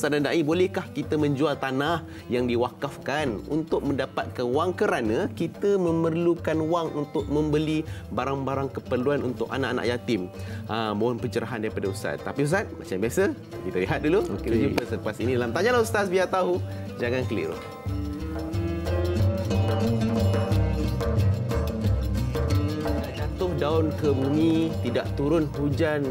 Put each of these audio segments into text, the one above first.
Saudara Da'i, bolehkah kita menjual tanah yang diwakafkan untuk mendapatkan wang kerana kita memerlukan wang untuk membeli barang-barang keperluan untuk anak-anak yatim? Ha, mohon pencerahan daripada Ustaz. Tapi Ustaz, macam biasa, kita lihat dulu. Okay. Kita jumpa selepas ini dalam Tanya Ustaz Biar Tahu. Jangan keliru. daun ke bumi, tidak turun hujan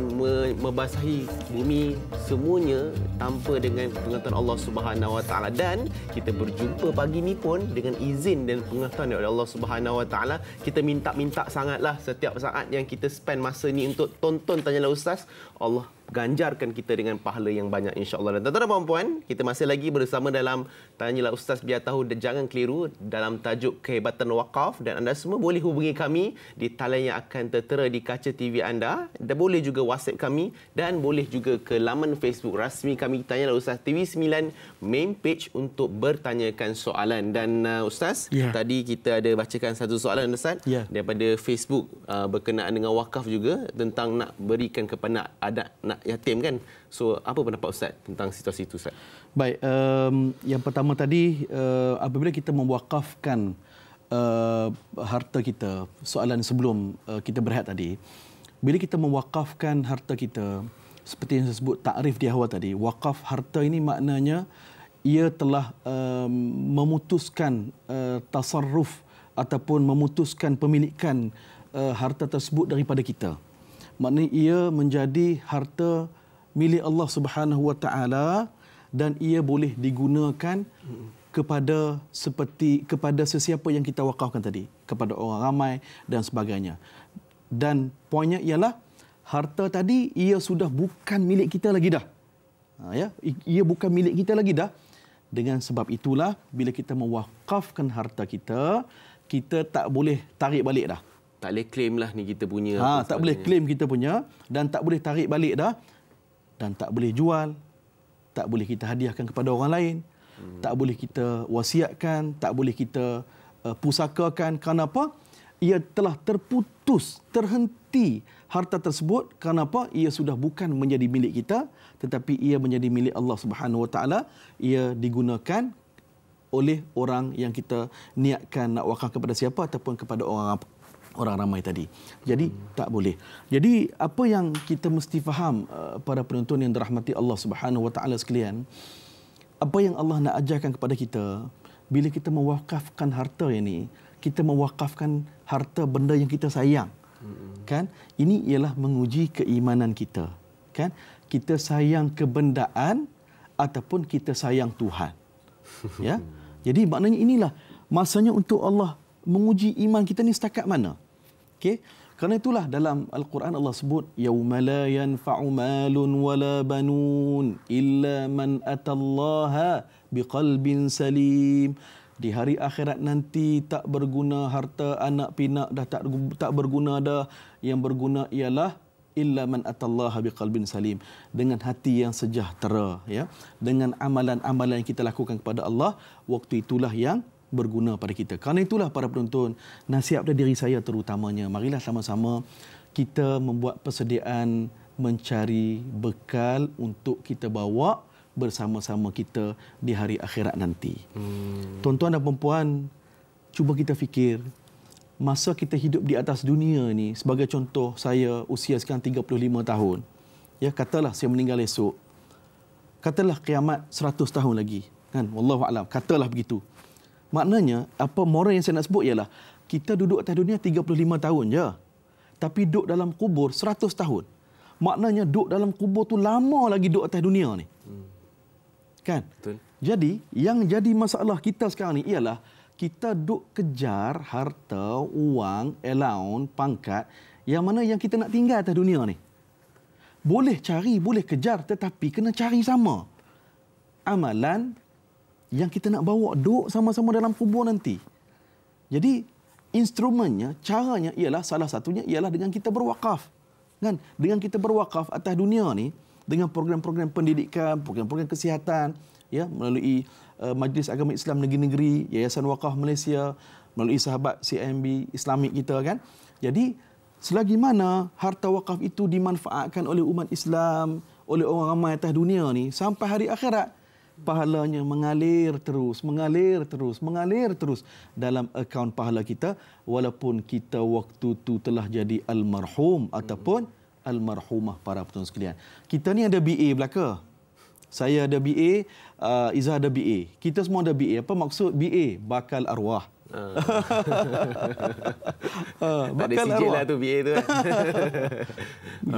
membasahi bumi semuanya tanpa dengan pengetahuan Allah Subhanahu Wa Taala dan kita berjumpa pagi ni pun dengan izin dan pengetahuan oleh Allah Subhanahu Wa Taala kita minta-minta sangatlah setiap saat yang kita spend masa ni untuk tonton tanya lah ustaz Allah ganjarkan kita dengan pahala yang banyak insyaAllah. Dan tuan-tuan dan puan-puan, kita masih lagi bersama dalam Tanyalah Ustaz Biar Tahu dan Jangan Keliru dalam tajuk Kehebatan Wakaf dan anda semua boleh hubungi kami di talian yang akan tertera di kaca TV anda dan boleh juga WhatsApp kami dan boleh juga ke laman Facebook rasmi kami Tanyalah Ustaz TV 9 main page untuk bertanyakan soalan dan uh, Ustaz, yeah. tadi kita ada bacakan satu soalan Ustaz yeah. daripada Facebook uh, berkenaan dengan Wakaf juga tentang nak berikan kepada nak, nak yatim kan. So apa pendapat Ustaz tentang situasi itu Ustaz? Baik, um, yang pertama tadi uh, apabila kita mewakafkan uh, harta kita, soalan sebelum uh, kita berehat tadi, bila kita mewakafkan harta kita, seperti yang saya sebut takrif di awal tadi, wakaf harta ini maknanya ia telah um, memutuskan uh, tasarruf ataupun memutuskan pemilikan uh, harta tersebut daripada kita maknanya ia menjadi harta milik Allah Subhanahu Wa Taala dan ia boleh digunakan kepada seperti kepada sesiapa yang kita wakafkan tadi kepada orang ramai dan sebagainya dan poinnya ialah harta tadi ia sudah bukan milik kita lagi dah ha, ya ia bukan milik kita lagi dah dengan sebab itulah bila kita mewakafkan harta kita kita tak boleh tarik balik dah tak boleh claim lah ni kita punya. Ha, tak boleh claim kita punya dan tak boleh tarik balik dah. Dan tak boleh jual. Tak boleh kita hadiahkan kepada orang lain. Hmm. Tak boleh kita wasiatkan. Tak boleh kita uh, pusakakan. Kenapa? Ia telah terputus, terhenti harta tersebut. Kenapa? Ia sudah bukan menjadi milik kita. Tetapi ia menjadi milik Allah Subhanahu SWT. Ia digunakan oleh orang yang kita niatkan nak wakaf kepada siapa ataupun kepada orang apa orang ramai tadi. Jadi hmm. tak boleh. Jadi apa yang kita mesti faham uh, para penonton yang dirahmati Allah Subhanahu Wa Taala sekalian, apa yang Allah nak ajarkan kepada kita bila kita mewakafkan harta ini, kita mewakafkan harta benda yang kita sayang. Hmm. Kan? Ini ialah menguji keimanan kita. Kan? Kita sayang kebendaan ataupun kita sayang Tuhan. Ya. Jadi maknanya inilah masanya untuk Allah menguji iman kita ni setakat mana. Okey. Kerana itulah dalam Al-Quran Allah sebut yauma la yanfa'u malun wala banun illa man atallaha biqalbin salim. Di hari akhirat nanti tak berguna harta anak pinak dah tak tak berguna dah. Yang berguna ialah illa man atallaha biqalbin salim dengan hati yang sejahtera ya dengan amalan-amalan yang kita lakukan kepada Allah waktu itulah yang berguna pada kita. Karena itulah para penonton, nasihat pada diri saya terutamanya. Marilah sama-sama kita membuat persediaan mencari bekal untuk kita bawa bersama-sama kita di hari akhirat nanti. Hmm. Tuan-tuan dan perempuan, cuba kita fikir masa kita hidup di atas dunia ini, sebagai contoh saya usia sekarang 35 tahun. Ya, katalah saya meninggal esok. Katalah kiamat 100 tahun lagi. Kan? Wallahu alam. Katalah begitu. Maknanya, apa moral yang saya nak sebut ialah kita duduk atas dunia 35 tahun je. Tapi duduk dalam kubur 100 tahun. Maknanya duduk dalam kubur tu lama lagi duduk atas dunia ni. Kan? Betul. Jadi, yang jadi masalah kita sekarang ni ialah kita duk kejar harta, uang, allowance, pangkat yang mana yang kita nak tinggal atas dunia ni. Boleh cari, boleh kejar tetapi kena cari sama. Amalan, yang kita nak bawa duduk sama-sama dalam kubur nanti. Jadi instrumennya, caranya ialah salah satunya ialah dengan kita berwakaf. Kan? Dengan kita berwakaf atas dunia ni dengan program-program pendidikan, program-program kesihatan ya melalui uh, Majlis Agama Islam Negeri-negeri, Yayasan Wakaf Malaysia, melalui sahabat CIMB Islamik kita kan. Jadi selagi mana harta wakaf itu dimanfaatkan oleh umat Islam, oleh orang ramai atas dunia ni sampai hari akhirat, pahalanya mengalir terus, mengalir terus, mengalir terus dalam akaun pahala kita walaupun kita waktu tu telah jadi almarhum ataupun almarhumah para penonton sekalian. Kita ni ada BA belaka. Saya ada BA, uh, Izzah ada BA. Kita semua ada BA. Apa maksud BA? Bakal arwah. Uh. uh, bakal tak ada sijil lah tu BA tu. Kan.